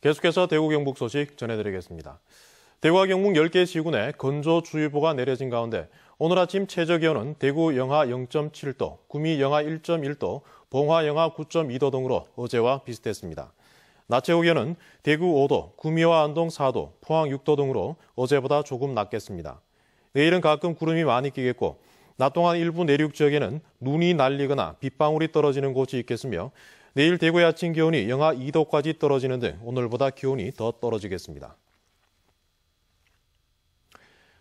계속해서 대구 경북 소식 전해드리겠습니다. 대구와 경북 10개 시군에 건조주의보가 내려진 가운데 오늘 아침 최저 기온은 대구 영하 0.7도, 구미 영하 1.1도, 봉화 영하 9.2도 등으로 어제와 비슷했습니다. 낮 최고 기온은 대구 5도, 구미와 안동 4도, 포항 6도 등으로 어제보다 조금 낮겠습니다. 내일은 가끔 구름이 많이 끼겠고 낮 동안 일부 내륙 지역에는 눈이 날리거나 빗방울이 떨어지는 곳이 있겠으며 내일 대구의 아침 기온이 영하 2도까지 떨어지는 등 오늘보다 기온이 더 떨어지겠습니다.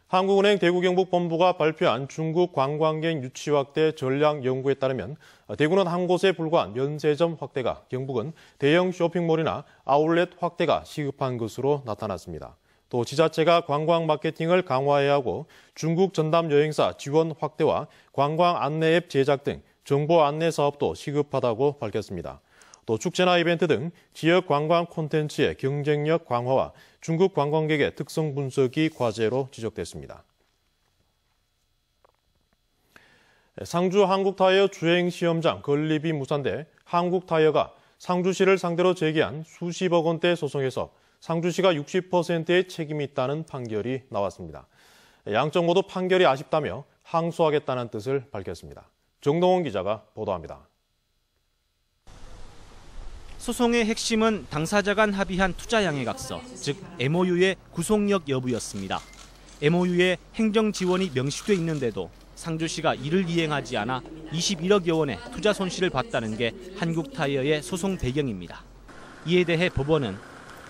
한국은행 대구경북본부가 발표한 중국 관광객 유치 확대 전략 연구에 따르면 대구는 한 곳에 불과한 면세점 확대가, 경북은 대형 쇼핑몰이나 아울렛 확대가 시급한 것으로 나타났습니다. 또 지자체가 관광 마케팅을 강화해야 하고 중국 전담 여행사 지원 확대와 관광 안내앱 제작 등 정보 안내 사업도 시급하다고 밝혔습니다. 또 축제나 이벤트 등 지역 관광 콘텐츠의 경쟁력 강화와 중국 관광객의 특성 분석이 과제로 지적됐습니다. 상주 한국타이어 주행시험장 건립이 무산돼 한국타이어가 상주시를 상대로 제기한 수십억 원대 소송에서 상주시가 60%의 책임이 있다는 판결이 나왔습니다. 양정 모두 판결이 아쉽다며 항소하겠다는 뜻을 밝혔습니다. 정동원 기자가 보도합니다. 소송의 핵심은 당사자 간 합의한 투자양해 각서, 즉 MOU의 구속력 여부였습니다. MOU에 행정 지원이 명시돼 있는데도 상주시가 이를 이행하지 않아 21억여 원의 투자 손실을 봤다는 게 한국타이어의 소송 배경입니다. 이에 대해 법원은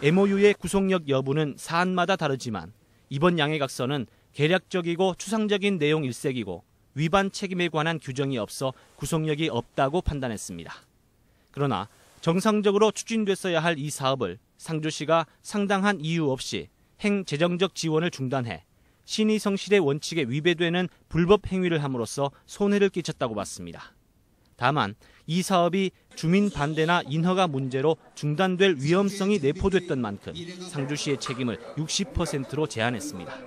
MOU의 구속력 여부는 사안마다 다르지만 이번 양해각서는 계략적이고 추상적인 내용 일색이고 위반 책임에 관한 규정이 없어 구속력이 없다고 판단했습니다. 그러나 정상적으로 추진됐어야 할 이 사업을 상주시가 상당한 이유 없이 행 재정적 지원을 중단해 신의성실의 원칙에 위배되는 불법 행위를 함으로써 손해를 끼쳤다고 봤습니다. 다만 이 사업이 주민 반대나 인허가 문제로 중단될 위험성이 내포됐던 만큼 상주시의 책임을 60%로 제한했습니다.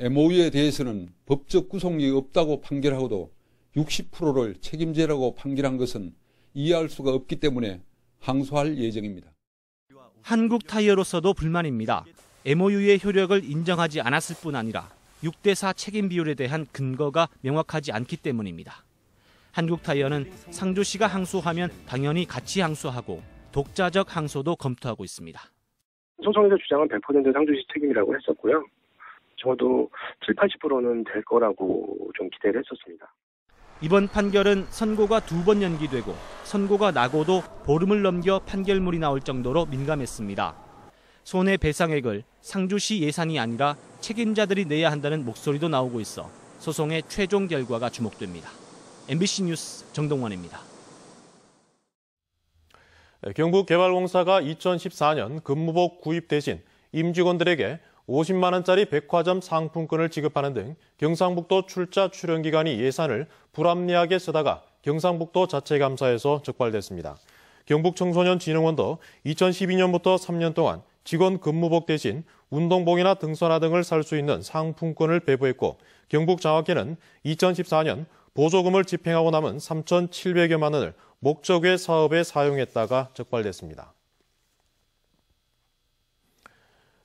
MOU에 대해서는 법적 구속이 없다고 판결하고도 60%를 책임제라고 판결한 것은 이해할 수가 없기 때문에 항소할 예정입니다. 한국 타이어로서도 불만입니다. MOU의 효력을 인정하지 않았을 뿐 아니라 6대4 책임 비율에 대한 근거가 명확하지 않기 때문입니다. 한국타이어는 상조시가 항소하면 당연히 같이 항소하고 독자적 항소도 검토하고 있습니다. 소송에서 주장은 100% 상조시 책임이라고 했었고요. 적어도 7, 80%는 될 거라고 좀 기대를 했었습니다. 이번 판결은 선고가 두 번 연기되고 선고가 나고도 보름을 넘겨 판결물이 나올 정도로 민감했습니다. 손해배상액을 상주시 예산이 아니라 책임자들이 내야 한다는 목소리도 나오고 있어 소송의 최종 결과가 주목됩니다. MBC 뉴스 정동원입니다. 경북개발공사가 2014년 근무복 구입 대신 임직원들에게 50만 원짜리 백화점 상품권을 지급하는 등 경상북도 출자 출연 기관이 예산을 불합리하게 쓰다가 경상북도 자체 감사에서 적발됐습니다. 경북청소년진흥원도 2012년부터 3년 동안 직원 근무복 대신 운동복이나 등산화 등을 살 수 있는 상품권을 배부했고 경북장학회는 2014년 보조금을 집행하고 남은 3,700여만 원을 목적 외 사업에 사용했다가 적발됐습니다.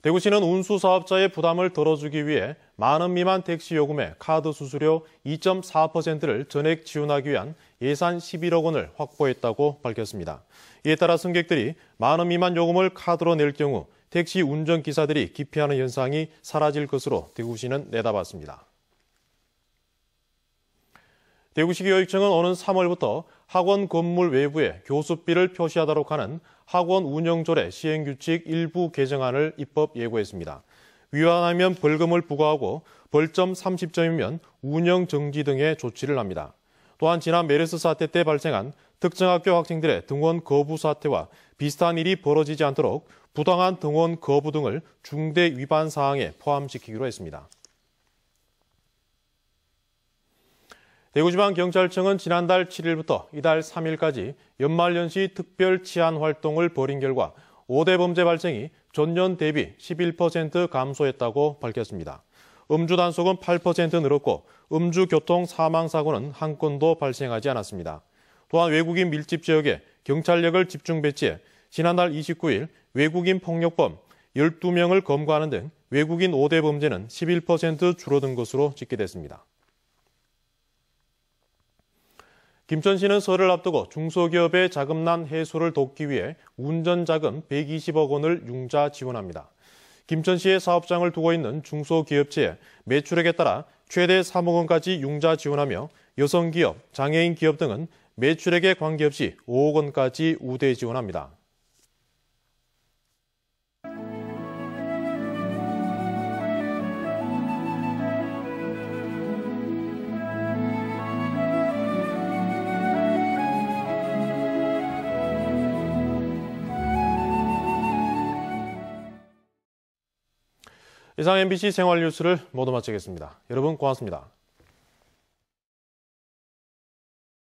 대구시는 운수사업자의 부담을 덜어주기 위해 만원 미만 택시 요금에 카드 수수료 2.4%를 전액 지원하기 위한 예산 11억 원을 확보했다고 밝혔습니다. 이에 따라 승객들이 만원 미만 요금을 카드로 낼 경우 택시 운전기사들이 기피하는 현상이 사라질 것으로 대구시는 내다봤습니다. 대구시교육청은 오는 3월부터 학원 건물 외부에 교습비를 표시하도록 하는 학원 운영조례 시행규칙 일부 개정안을 입법 예고했습니다. 위반하면 벌금을 부과하고 벌점 30점이면 운영 정지 등의 조치를 합니다. 또한 지난 메르스 사태 때 발생한 특정학교 학생들의 등원 거부 사태와 비슷한 일이 벌어지지 않도록 부당한 등원 거부 등을 중대 위반 사항에 포함시키기로 했습니다. 대구지방경찰청은 지난달 7일부터 이달 3일까지 연말연시 특별 치안 활동을 벌인 결과 5대 범죄 발생이 전년 대비 11% 감소했다고 밝혔습니다. 음주 단속은 8% 늘었고 음주 교통 사망 사고는 한 건도 발생하지 않았습니다. 또한 외국인 밀집 지역에 경찰력을 집중 배치해 지난달 29일 외국인 폭력범 12명을 검거하는 등 외국인 5대 범죄는 11% 줄어든 것으로 집계됐습니다. 김천 시는 설을 앞두고 중소기업의 자금난 해소를 돕기 위해 운전자금 120억 원을 융자 지원합니다. 김천시의 사업장을 두고 있는 중소기업체에 매출액에 따라 최대 3억 원까지 융자 지원하며 여성기업, 장애인 기업 등은 매출액에 관계없이 5억 원까지 우대 지원합니다. 이상 MBC 생활 뉴스를 모두 마치겠습니다. 여러분 고맙습니다.